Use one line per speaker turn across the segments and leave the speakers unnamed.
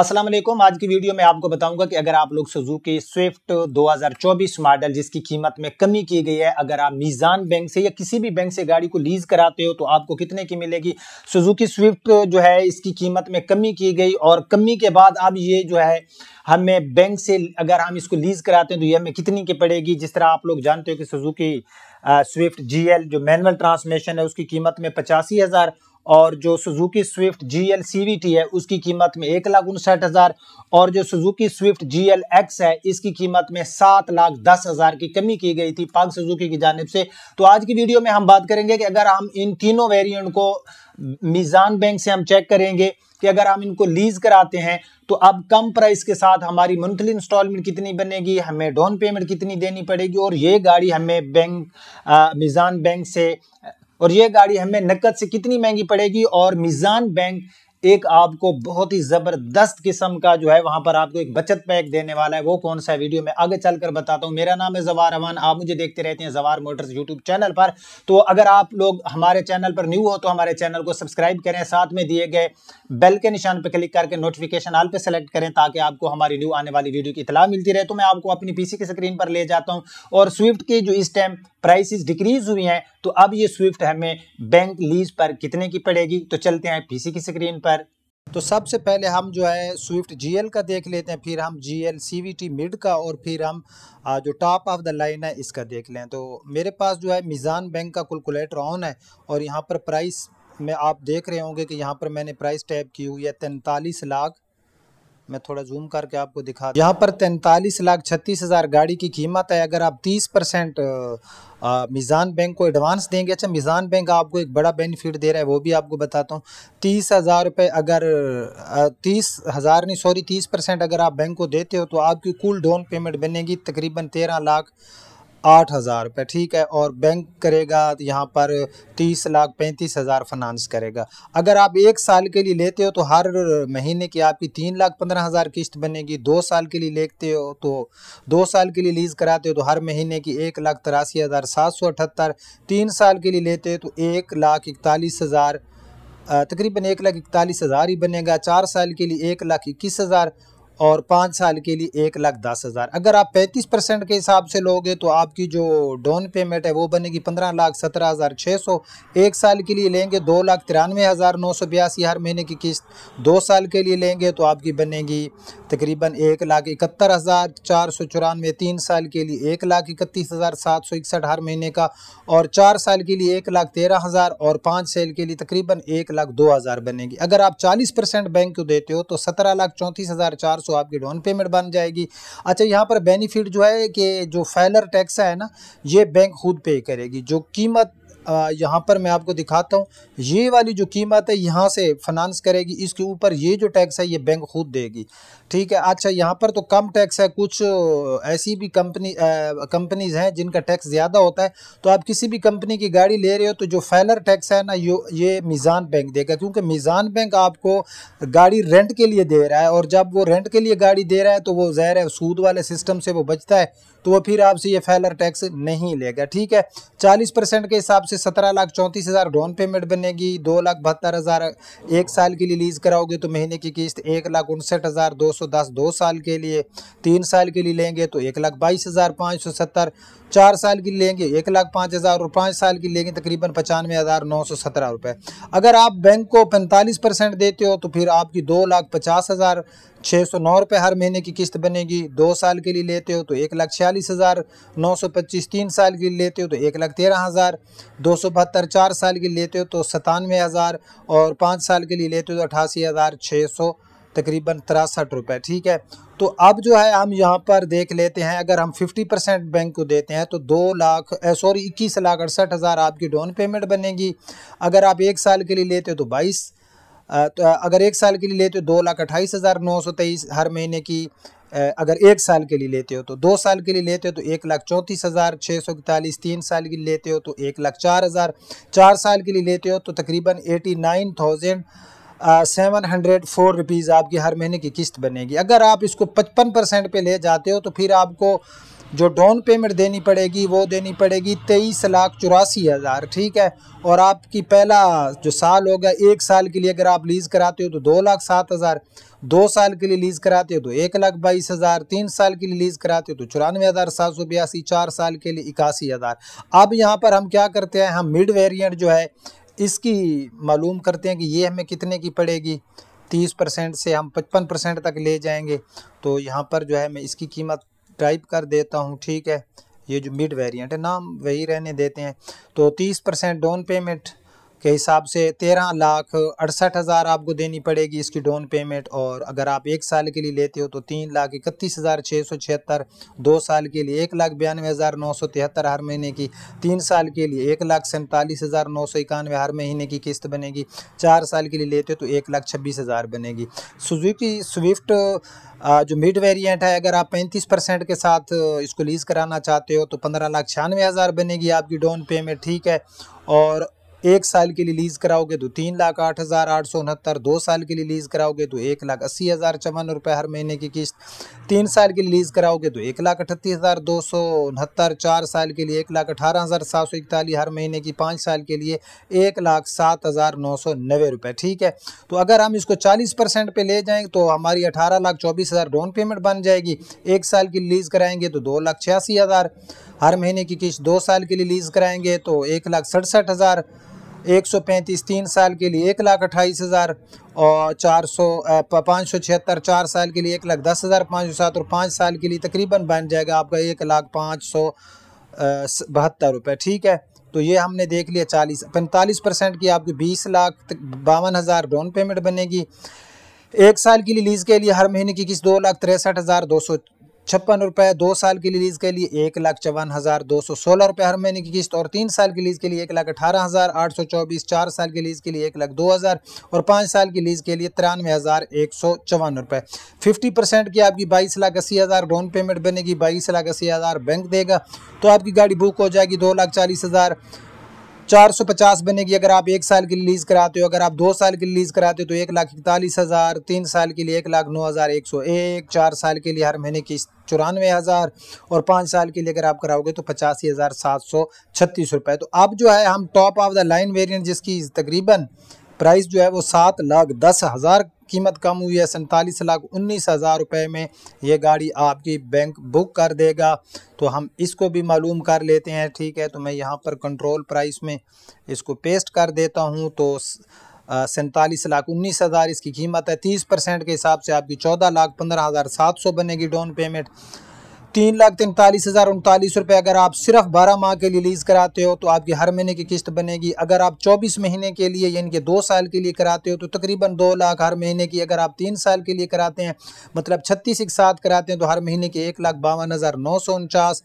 अस्सलाम वालेकुम आज की वीडियो में आपको बताऊंगा कि अगर आप लोग सुजुकी स्विफ्ट 2024 मॉडल जिसकी कीमत में कमी की गई है अगर आप मीज़ान बैंक से या किसी भी बैंक से गाड़ी को लीज़ कराते हो तो आपको कितने की मिलेगी सुजुकी स्विफ्ट जो है इसकी कीमत में कमी की गई और कमी के बाद अब ये जो है हमें बैंक से अगर हम इसको लीज़ कराते हैं तो ये हमें कितनी की पड़ेगी जिस तरह आप लोग जानते हो कि सुजुकी स्विफ्ट जी जो मैनुअल ट्रांसमिशन है उसकी कीमत में पचासी हज़ार और जो Suzuki Swift G L C V T है उसकी कीमत में एक लाख उनसठ हज़ार और जो Suzuki Swift G L X है इसकी कीमत में सात लाख दस हज़ार की कमी की गई थी पाक सुजुकी की जानब से तो आज की वीडियो में हम बात करेंगे कि अगर हम इन तीनों वेरिएंट को मीज़ान बैंक से हम चेक करेंगे कि अगर हम इनको लीज कराते हैं तो अब कम प्राइस के साथ हमारी मंथली इंस्टॉलमेंट कितनी बनेगी हमें डाउन पेमेंट कितनी देनी पड़ेगी और ये गाड़ी हमें बैंक मिज़ान बैंक से और ये गाड़ी हमें नकद से कितनी महंगी पड़ेगी और मिज़ान बैंक एक आपको बहुत ही ज़बरदस्त किस्म का जो है वहाँ पर आपको एक बचत पैक देने वाला है वो कौन सा है वीडियो में आगे चल कर बताता हूँ मेरा नाम है जवार अमान आप मुझे देखते रहते हैं जवार मोटर्स यूट्यूब चैनल पर तो अगर आप लोग हमारे चैनल पर न्यू हो तो हमारे चैनल को सब्सक्राइब करें साथ में दिए गए बेल के निशान पर क्लिक करके नोटिफिकेशन आल पर सेलेक्ट करें ताकि आपको हमारी न्यू आने वाली वीडियो की इतला मिलती रहे तो मैं आपको अपनी पी की स्क्रीन पर ले जाता हूँ और स्विफ्ट की जो इस टाइम प्राइसिस डिक्रीज़ हुई हैं तो अब ये स्विफ्ट हमें बैंक लीज पर कितने की पड़ेगी तो चलते हैं पीसी की स्क्रीन पर तो सबसे पहले हम जो है स्विफ्ट जीएल का देख लेते हैं फिर हम जीएल सीवीटी मिड का और फिर हम जो टॉप ऑफ द लाइन है इसका देख लें तो मेरे पास जो है मिज़ान बैंक का कैलकुलेटर ऑन है और यहाँ पर प्राइस में आप देख रहे होंगे कि यहाँ पर मैंने प्राइस टैप की हुई है तैंतालीस लाख मैं थोड़ा जूम करके आपको दिखा यहाँ पर तैंतालीस लाख छत्तीस हज़ार गाड़ी की कीमत है अगर आप तीस परसेंट मिज़ान बैंक को एडवांस देंगे अच्छा मिज़ान बैंक आपको एक बड़ा बेनिफिट दे रहा है वो भी आपको बताता हूँ तीस हज़ार रुपये अगर तीस हज़ार नहीं सॉरी तीस परसेंट अगर आप बैंक को देते हो तो आपकी कुल डाउन पेमेंट बनेगी तकरीबन तेरह लाख आठ हज़ार रुपये ठीक है और बैंक करेगा तो यहाँ पर तीस लाख पैंतीस हज़ार फाइनानस करेगा अगर आप एक साल के लिए लेते हो तो हर महीने की आपकी तीन लाख पंद्रह हज़ार किस्त बनेगी दो साल के लिए लेते हो तो दो साल के लिए लीज़ कराते हो तो हर महीने की एक लाख तिरासी हज़ार सात सौ अठहत्तर तीन साल के लिए लेते हो तो एक लाख इकतालीस हज़ार तकरीबन एक लाख इकतालीस हज़ार ही बनेगा चार साल के लिए एक लाख इक्कीस हज़ार और पाँच साल के लिए एक लाख दस हज़ार अगर आप पैंतीस परसेंट के हिसाब से लोगे तो आपकी जो डाउन पेमेंट है वो बनेगी पंद्रह लाख सत्रह हज़ार छः सौ एक साल के लिए लेंगे दो लाख तिरानवे हज़ार नौ सौ बयासी हर महीने की किस्त दो साल के लिए लेंगे तो आपकी बनेगी तकरीबन एक लाख इकहत्तर हज़ार चार सौ चौरानवे तीन साल के लिए एक लाख इकतीस हज़ार सात सौ इकसठ हर महीने का और चार साल के लिए एक लाख तेरह हज़ार और पाँच साल के लिए तकरीबन एक लाख दो हज़ार बनेगी अगर आप चालीस परसेंट बैंक को देते हो तो सत्रह लाख चौंतीस हज़ार चार सौ तो आपकी डाउन पेमेंट बन जाएगी अच्छा यहाँ पर बेनिफिट जो है कि जो फैलर टैक्स है ना ये बैंक खुद पे करेगी जो कीमत यहाँ पर मैं आपको दिखाता हूँ ये वाली जो कीमत है यहाँ से फाइनेंस करेगी इसके ऊपर ये जो टैक्स है ये बैंक खुद देगी ठीक है अच्छा यहाँ पर तो कम टैक्स है कुछ ऐसी भी कंपनी कंपनीज़ हैं जिनका टैक्स ज़्यादा होता है तो आप किसी भी कंपनी की गाड़ी ले रहे हो तो जो फैलर टैक्स है ना यो ये मीज़ान बैंक देगा क्योंकि मीज़ान बैंक आपको गाड़ी रेंट के लिए दे रहा है और जब वो रेंट के लिए गाड़ी दे रहा है तो वो ज़ाहिर है सूद वाले सिस्टम से वो बचता है तो वो फिर आपसे ये फैलर टैक्स नहीं लेगा ठीक है चालीस परसेंट के हिसाब से सत्रह लाख चौंतीस हज़ार डाउन पेमेंट बनेगी दो लाख बहत्तर हज़ार एक साल के लिए लीज़ कराओगे तो महीने की किस्त एक लाख उनसठ हज़ार दो सौ दस दो साल के लिए तीन साल के लिए लेंगे तो एक लाख बाईस हज़ार पाँच सौ सत्तर चार साल की लेंगे एक लाख पाँच हज़ार और पाँच साल की लेंगे तकरीबन पचानवे हज़ार नौ सौ सत्रह रुपये अगर आप बैंक को पैंतालीस परसेंट देते हो तो फिर आपकी दो लाख पचास हज़ार छः सौ नौ रुपये हर महीने की किस्त बनेगी दो साल के लिए लेते हो तो एक लाख चालीस हज़ार नौ सौ पच्चीस तीन साल के लेते हो तो एक लाख तेरह हज़ार दो सौ बहत्तर चार साल के लेते हो तो सतानवे हज़ार और पाँच साल के लिए लेते हो तो अठासी हज़ार छः सौ तकरीबन तिरसठ रुपये ठीक है तो अब जो है हम यहाँ पर देख लेते हैं अगर हम 50 परसेंट बैंक को देते हैं तो दो लाख सॉरी इक्कीस लाख अड़सठ हज़ार आपकी डाउन पेमेंट बनेगी अगर आप एक साल के लिए लेते हो तो बाईस तो अगर एक साल के लिए लेते हो तो दो लाख अट्ठाईस हज़ार नौ सौ तेईस हर महीने की अगर एक साल के लिए लेते हो तो दो साल के लिए लेते हो तो एक लाख चौंतीस हज़ार छः सौ इकतालीस तीन साल के लिए लेते हो तो एक लाख चार हज़ार चार साल के लिए लेते हो तो तकरीबन eighty nine thousand seven hundred four rupees आपकी हर महीने की किस्त बनेगी अगर आप इसको पचपन परसेंट पर ले जाते हो तो फिर आपको जो डाउन पेमेंट देनी पड़ेगी वो देनी पड़ेगी तेईस लाख चौरासी हज़ार ठीक है और आपकी पहला जो साल होगा एक साल के लिए अगर आप लीज़ कराते हो तो दो लाख सात हज़ार दो साल के लिए लीज़ कराते हो तो एक लाख बाईस हज़ार तीन साल के लिए लीज़ कराते हो तो चौरानवे हज़ार सात सौ बयासी चार साल के लिए इक्यासी हज़ार अब यहाँ पर हम क्या करते हैं हम मिड वेरियंट जो है इसकी मालूम करते हैं कि ये हमें कितने की पड़ेगी तीस परसेंट से हम पचपन परसेंट तक ले जाएंगे तो यहाँ पर जो है मैं इसकी कीमत टाइप कर देता हूँ ठीक है ये जो मिड वेरिएंट है नाम वही रहने देते हैं तो 30 परसेंट डाउन पेमेंट के हिसाब से तेरह लाख अड़सठ हज़ार आपको देनी पड़ेगी इसकी डाउन पेमेंट और अगर आप एक साल के लिए लेते हो तो तीन लाख इकतीस हज़ार छः सौ छिहत्तर दो साल के लिए एक लाख बयानवे हज़ार नौ सौ तिहत्तर हर महीने की तीन साल के लिए एक लाख सैंतालीस हज़ार नौ सौ इक्यानवे हर महीने की किस्त बनेगी चार साल के लिए लेते हो तो एक लाख छब्बीस हज़ार बनेगी सुजुकी स्विफ्ट जो मिड वेरिएंट है अगर आप पैंतीस परसेंट के साथ इसको लीज़ कराना चाहते हो तो पंद्रह लाख छियानवे हज़ार बनेगी आपकी डाउन पेमेंट ठीक है और एक साल के लिए लीज़ कराओगे तो तीन लाख आठ हज़ार आठ सौ उनहत्तर दो साल के लिए लीज़ कराओगे तो एक लाख अस्सी हज़ार चौवन रुपये हर महीने की किस्त तीन साल के लिए लीज़ कराओगे तो एक लाख अठतीस हज़ार दो सौ उनहत्तर चार साल के लिए एक लाख अठारह हज़ार सात सौ इकतालीस हर महीने की पाँच साल के लिए एक लाख सात हज़ार नौ सौ नबे रुपये ठीक है तो अगर हम इसको चालीस परसेंट पर ले जाएँ तो हमारी अठारह लाख चौबीस हज़ार डाउन पेमेंट बन जाएगी एक साल की लीज़ कराएंगे तो दो लाख छियासी हज़ार हर महीने की किस्त दो साल के लिए लीज़ कराएंगे तो एक लाख सड़सठ हज़ार एक सौ पैंतीस तीन साल के लिए एक लाख अट्ठाईस हज़ार और चार सौ पाँच सौ छिहत्तर चार साल के लिए एक लाख दस हज़ार पाँच सौ सात और पाँच साल के लिए तकरीबन बन जाएगा आपका एक लाख पाँच सौ बहत्तर रुपये ठीक है तो ये हमने देख लिया चालीस पैंतालीस परसेंट की आपकी बीस लाख बावन हज़ार डाउन पेमेंट बनेगी एक साल के लिए लीज़ के लिए हर महीने की किस्त दो लाख तिरसठ हज़ार दो सौ छप्पन रुपये दो साल की लीज के लिए एक लाख चौवन हज़ार दो सौ सोलह रुपये हर महीने की किस्त और तीन साल की लीज के लिए एक लाख अठारह हज़ार आठ सौ चौबीस चार साल की लीज के लिए एक लाख दो हज़ार और पाँच साल की लीज के लिए तिरानवे हज़ार एक सौ चौवन रुपये फिफ्टी परसेंट की आपकी बाईस लाख अस्सी हज़ार डाउन पेमेंट बनेगी बाईस लाख अस्सी हज़ार बैंक देगा तो आपकी गाड़ी बुक हो जाएगी दो लाख चालीस हज़ार 450 बनेगी अगर आप एक साल की लीज कराते हो अगर आप दो साल की लीज कराते हो तो एक लाख इकतालीस हज़ार तीन साल के लिए एक लाख नौ हज़ार एक सौ एक चार साल के लिए हर महीने की चौरानवे हज़ार और पाँच साल के लिए अगर आप कराओगे तो पचासी हज़ार सात सौ छत्तीस रुपये तो अब जो है हम top of the line variant जिसकी तकरीबन प्राइस जो है वो सात लाख दस हज़ार कीमत कम हुई है सैंतालीस लाख उन्नीस हज़ार रुपये में ये गाड़ी आपकी बैंक बुक कर देगा तो हम इसको भी मालूम कर लेते हैं ठीक है तो मैं यहाँ पर कंट्रोल प्राइस में इसको पेस्ट कर देता हूँ तो सैंतालीस लाख उन्नीस हज़ार इसकी कीमत है तीस परसेंट के हिसाब से आपकी चौदह लाख पंद्रह हज़ार सात सौ बनेगी डाउन पेमेंट तीन लाख तैंतालीस हज़ार उनतालीस रुपये अगर आप सिर्फ बारह माह के लिए लीज़ कराते हो तो आपकी हर महीने की किस्त बनेगी अगर आप चौबीस महीने के लिए यानी कि दो साल के लिए कराते हो तो तकरीबन दो लाख हर महीने की अगर आप तीन साल के लिए कराते हैं मतलब छत्तीस एक साथ कराते हैं तो हर महीने के एक लाख बावन हज़ार नौ सौ उनचास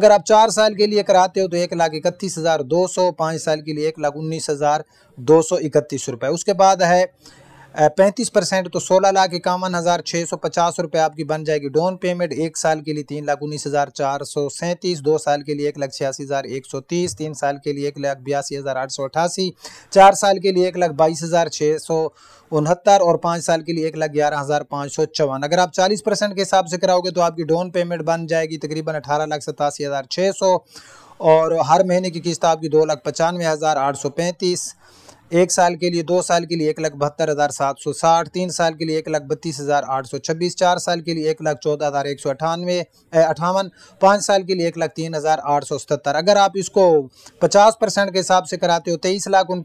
अगर आप चार साल के लिए कराते हो तो एक लाख इकतीस हज़ार दो सौ पाँच साल के लिए एक लाख उन्नीस हज़ार दो सौ इकतीस रुपये उसके बाद है पैंतीस परसेंट तो सोलह लाख इक्यावन हज़ार छः सौ पचास रुपये आपकी बन जाएगी डाउन पेमेंट एक साल के लिए तीन लाख उन्नीस हज़ार चार सौ सैंतीस दो साल के लिए एक लाख छियासी हज़ार एक सौ तीस तीन साल के लिए एक लाख बयासी हज़ार आठ सौ अठासी चार साल के लिए एक लाख बाईस हज़ार छः सौ उनहत्तर और पाँच साल के लिए एक लाख ग्यारह हज़ार पाँच सौ चौवन अगर आप चालीस परसेंट के हिसाब से कराओगे तो आपकी डाउन पेमेंट बन जाएगी तकरीबन अठारह लाख सतासी हज़ार छः सौ और हर महीने की किस्त आपकी दो लाख पचानवे हज़ार आठ सौ पैंतीस एक साल के लिए दो साल के लिए एक लाख बहत्तर हज़ार सात सौ साठ तीन साल के लिए एक लाख बत्तीस हज़ार आठ सौ छब्बीस चार साल के लिए एक लाख चौदह हज़ार एक सौ अठानवे अठावन पाँच साल के लिए एक लाख तीन हज़ार आठ सौ सतहत्तर अगर आप इसको पचास परसेंट के हिसाब से कराते हो तेईस लाख उन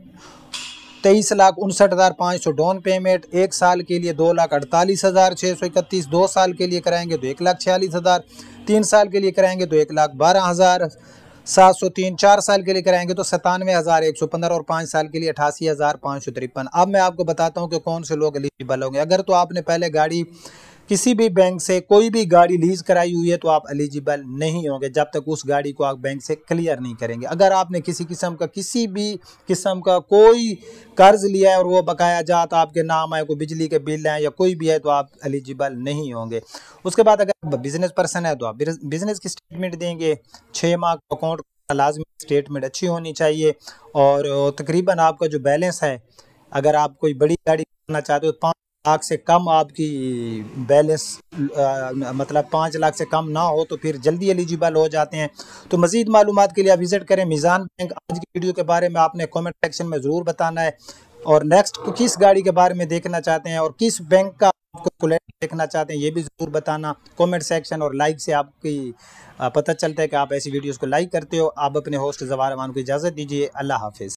तेईस लाख उनसठ हज़ार पाँच सौ डाउन पेमेंट एक साल के लिए दो लाख अड़तालीस हज़ार छः सौ इकतीस दो साल के लिए कराएंगे तो एक लाख छियालीस हज़ार तीन साल के लिए कराएंगे तो एक लाख बारह हज़ार सात सौ तीन चार साल के लिए कराएंगे तो सतानवे हज़ार एक सौ पंद्रह और पाँच साल के लिए अठासी हज़ार पाँच सौ तिरपन अब मैं आपको बताता हूँ कि कौन से लोग एलिजिबल होंगे अगर तो आपने पहले गाड़ी किसी भी बैंक से कोई भी गाड़ी लीज कराई हुई है तो आप एलिजिबल नहीं होंगे जब तक उस गाड़ी को आप बैंक से क्लियर नहीं करेंगे अगर आपने किसी किस्म का किसी भी किस्म का कोई कर्ज लिया है और वो बकाया जात आपके नाम आए कोई बिजली के बिल हैं या कोई भी है तो आप एलिजिबल नहीं होंगे उसके बाद अगर बिजनेस पर्सन है तो आप बिजनेस की स्टेटमेंट देंगे छः माह अकाउंट लाजमी स्टेटमेंट अच्छी होनी चाहिए और तकरीबन आपका जो बैलेंस है अगर आप कोई बड़ी गाड़ी करना चाहते हो तो पाँच लाख से कम आपकी बैलेंस मतलब पाँच लाख से कम ना हो तो फिर जल्दी एलिजिबल हो जाते हैं तो मज़ीद मालूम के लिए आप विज़िट करें मिज़ान बैंक आज की वीडियो के बारे में आपने कॉमेंट सेक्शन में ज़रूर बताना है और नेक्स्ट किस गाड़ी के बारे में देखना चाहते हैं और किस बैंक का आपको देखना चाहते हैं ये भी ज़रूर बताना कमेंट सेक्शन और लाइक से आपकी पता चलता है कि आप ऐसी वीडियोस को लाइक करते हो आप अपने होस्ट जवार को इजाज़त दीजिए अल्लाह हाफिज़